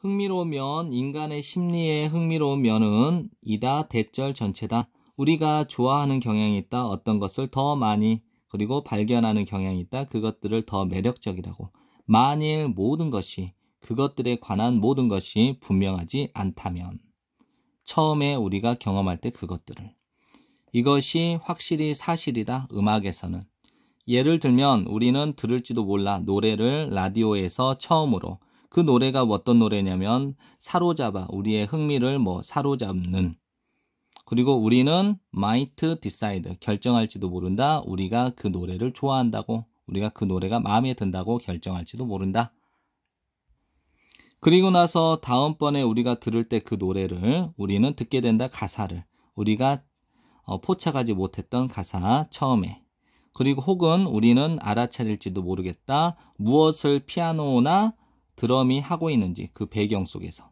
흥미로운 면, 인간의 심리의 흥미로운 면은 이다 대절 전체다. 우리가 좋아하는 경향이 있다. 어떤 것을 더 많이 그리고 발견하는 경향이 있다. 그것들을 더 매력적이라고. 만일 모든 것이 그것들에 관한 모든 것이 분명하지 않다면 처음에 우리가 경험할 때 그것들을 이것이 확실히 사실이다. 음악에서는 예를 들면 우리는 들을지도 몰라 노래를 라디오에서 처음으로 그 노래가 어떤 노래냐면 사로잡아 우리의 흥미를 뭐 사로잡는 그리고 우리는 might decide 결정할지도 모른다. 우리가 그 노래를 좋아한다고 우리가 그 노래가 마음에 든다고 결정할지도 모른다. 그리고 나서 다음번에 우리가 들을 때 그 노래를 우리는 듣게 된다 가사를 우리가 어, 포착하지 못했던 가사 처음에 그리고 혹은 우리는 알아차릴지도 모르겠다 무엇을 피아노나 드럼이 하고 있는지 그 배경 속에서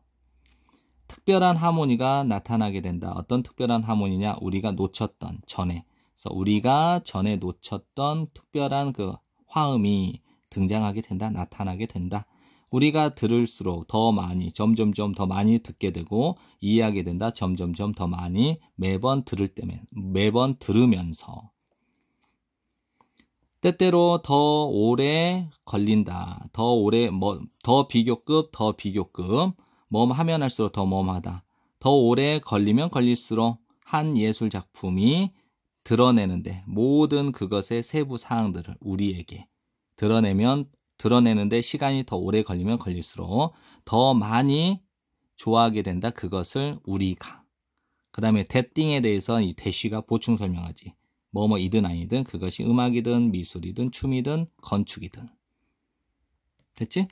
특별한 하모니가 나타나게 된다. 어떤 특별한 하모니냐? 우리가 놓쳤던 전에 그래서 우리가 전에 놓쳤던 특별한 그 화음이 등장하게 된다. 나타나게 된다. 우리가 들을수록 더 많이 점점점 더 많이 듣게 되고 이해하게 된다. 점점점 더 많이 매번 들을 때면 매번 들으면서 때때로 더 오래 걸린다. 더 오래 뭐 더 비교급 더 비교급 뭐하면 할수록 더 뭐하다. 더 오래 걸리면 걸릴수록 한 예술 작품이 드러내는데 모든 그것의 세부 사항들을 우리에게 드러내면 드러내는데 시간이 더 오래 걸리면 걸릴수록 더 많이 좋아하게 된다. 그것을 우리가. 그 다음에 대띵에 대해서 이 대쉬가 보충 설명하지. 뭐뭐이든 아니든 그것이 음악이든 미술이든 춤이든 건축이든 됐지?